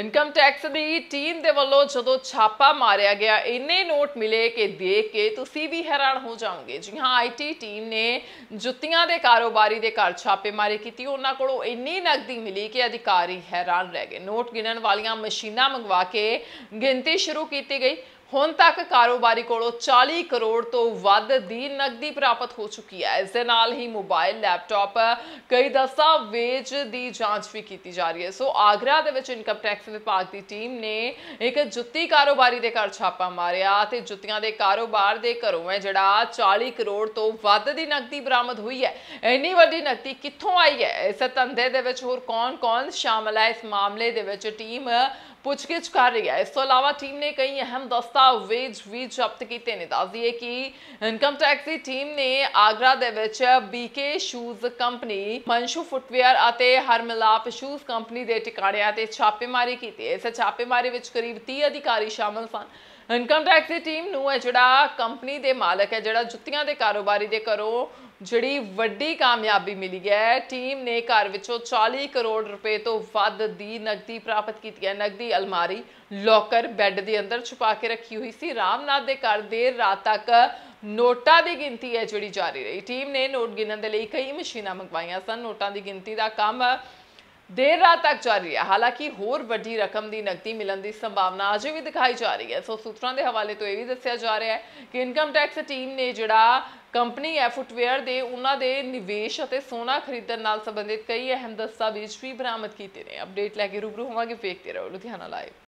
income tax ਦੀ team ਦੇ ਵੱਲੋਂ ਜਦੋਂ ਛਾਪਾ ਮਾਰਿਆ ਗਿਆ ਇੰਨੇ ਨੋਟ ਮਿਲੇ ਕਿ ਦੇਖ ਕੇ ਤੁਸੀਂ ਵੀ ਹੈਰਾਨ ਹੋ ਜਾਓਗੇ ਜੀ ਹਾਂ ਆਈਟੀ ਟੀਮ ਨੇ ਜੁੱਤੀਆਂ ਦੇ ਕਾਰੋਬਾਰੀ ਦੇ ਘਰ ਛਾਪੇ ਮਾਰੇ ਕੀਤੀ ਉਹਨਾਂ ਕੋਲੋਂ ਇੰਨੀ ਨਕਦੀ ਮਿਲੀ ਕਿ ਅਧਿਕਾਰੀ ਹੈਰਾਨ ਰਹਿ ਗਏ ਨੋਟ ਗਿਣਨ ਵਾਲੀਆਂ ਮਸ਼ੀਨਾਂ ਮੰਗਵਾ ਕੇ ਗਿਣਤੀ ਸ਼ੁਰੂ ਕੀਤੀ ਗਈ ਹੁਣ ਤੱਕ ਕਾਰੋਬਾਰੀ ਕੋਲੋਂ 40 ਕਰੋੜ ਤੋਂ ਵੱਧ ਦੀ ਨਕਦੀ ਪ੍ਰਾਪਤ ਹੋ ਚੁੱਕੀ ਹੈ ਇਸ ਦੇ ਨਾਲ ਹੀ ਮੋਬਾਈਲ ਲੈਪਟਾਪ ਕਈ ਦਸਾਂ ਵੇਚ ਦੀ ਜਾਂਚ ਵੀ ਕੀਤੀ ਜਾ ਰਹੀ ਹੈ ਸੋ ਆਗਰਾ ਦੇ ਵਿੱਚ ਇਨਕਮ ਟੈਕਸ ਵਿਭਾਗ ਦੀ ਟੀਮ ਨੇ ਇੱਕ ਜੁੱਤੀ ਕਾਰੋਬਾਰੀ ਦੇ ਘਰ ਛਾਪਾ ਮਾਰਿਆ ਤੇ ਜੁੱਤੀਆਂ ਦੇ ਕਾਰੋਬਾਰ ਦੇ ਘਰੋਂ ਹੈ ਜਿਹੜਾ 40 ਕਰੋੜ ਤੋਂ ਵੱਧ ਦੀ ਨਕਦੀ ਬਰਾਮਦ ਹੋਈ ਹੈ ਇੰਨੀ ਵੱਡੀ ਨਕਦੀ ਕਿੱਥੋਂ ਆਈ ਹੈ ਇਸ ਧੰਦੇ ਦੇ ਵਿੱਚ ਹੋਰ ਕੌਣ-ਕੌਣ ਸ਼ਾਮਲ ਹੈ ਇਸ ਮਾਮਲੇ ਦੇ ਵਿੱਚ ਟੀਮ ਪੁੱਛਗਿੱਛ ਕਰ ਰਹੀ ਹੈ ਇਸ ਤੋਂ ਇਲਾਵਾ ਟੀਮ ਨੇ ਕਈ ਅਹਿਮ ਦਸਤਾਵੇਜ਼ ਵੇਜ ਵੀ ਜ਼ਬਤ ਕੀਤੇ ਨੇ ਦੱਸ ਦਈਏ ਕਿ ਇਨਕਮ ਟੈਕਸ ਦੀ ਟੀਮ ਨੇ ਆਗਰਾ ਦੇ ਵਿੱਚ BK shoes company Manshu footwear ਅਤੇ ਹਰਮਲਾਪ ਸ਼ੂਜ਼ ਕੰਪਨੀ ਦੇ ਟਿਕਾਣਿਆਂ ਤੇ ਛਾਪੇਮਾਰੀ ਕੀਤੀ ਇਸ ਛਾਪੇਮਾਰੀ ਵਿੱਚ ਕਰੀਬ 30 ਅਧਿਕਾਰੀ ਸ਼ਾਮਲ ਸਨ ਇਨਕਮ ਟੈਕਸ ਦੀ ਟੀਮ ਨੂੰ ਹੈ ਜਿਹੜਾ ਕੰਪਨੀ ਦੇ ਮਾਲਕ ਹੈ ਜਿਹੜਾ ਜੁੱਤੀਆਂ ਦੇ ਕਾਰੋਬਾਰੀ ਦੇ ਘਰੋਂ ਜਿਹੜੀ ਵੱਡੀ ਕਾਮਯਾਬੀ ਮਿਲੀ ਹੈ ਟੀਮ ਨੇ ਘਰ ਵਿੱਚੋਂ 40 ਕਰੋੜ ਰੁਪਏ ਤੋਂ ਵੱਧ ਦੀ ਨਕਦੀ ਪ੍ਰਾਪਤ ਕੀਤੀ ਹੈ ਨਕਦੀ ਅਲਮਾਰੀ ਲੋਕਰ ਬੈੱਡ ਦੇ ਅੰਦਰ ਛੁਪਾ ਕੇ ਰੱਖੀ ਹੋਈ ਸੀ ਰਾਮਨਾਥ ਦੇ ਘਰ ਦੇਰ ਰਾਤ ਤੱਕ ਨੋਟਾਂ ਦੀ ਗਿਣਤੀ ਹੈ ਜਿਹੜੀ ਜਾਰੀ ਰਹੀ ਟੀਮ ਨੇ ਨੋਟ ਗਿਣਨ ਦੇ ਲਈ ਕਈ ਮਸ਼ੀਨਾਂ ਮੰਗਵਾਈਆਂ ਸਨ ਨੋਟਾਂ ਦੀ ਗਿਣਤੀ ਦਾ ਕੰਮ ਦੇਰ ਰਾਤ ਤੱਕ ਜਾਰੀ ਹੈ ਹਾਲਾਂਕਿ ਹੋਰ ਵੱਡੀ ਰਕਮ ਦੀ ਨਕਦੀ ਮਿਲਣ ਦੀ ਸੰਭਾਵਨਾ ਅਜੇ ਵੀ ਦਿਖਾਈ ਜਾ ਰਹੀ ਹੈ ਸੋ ਸੂਤਰਾਂ ਦੇ ਹਵਾਲੇ ਤੋਂ ਇਹ ਵੀ ਦੱਸਿਆ ਜਾ ਰਿਹਾ ਹੈ ਕਿ ਇਨਕਮ ਟੈਕਸ ਟੀਮ ਨੇ ਜਿਹੜਾ ਕੰਪਨੀ ਐ ਫੁੱਟਵੇਅਰ ਦੇ ਉਹਨਾਂ ਦੇ ਨਿਵੇਸ਼ ਅਤੇ ਸੋਨਾ ਖਰੀਦਣ ਨਾਲ ਸੰਬੰਧਿਤ ਕਈ ਅਹਿਮ ਦਸਤਾਵੇਜ਼ ਵੀ ਬਰਾਮਦ ਕੀਤੇ ਨੇ ਅਪਡੇਟ ਲੈ ਕੇ ਰੂਬਰੂ ਹੋਵਾਂਗੇ ਵੇਖਦੇ ਰਹੋ ਲੁਧਿਆਣਾ ਲਾਈਵ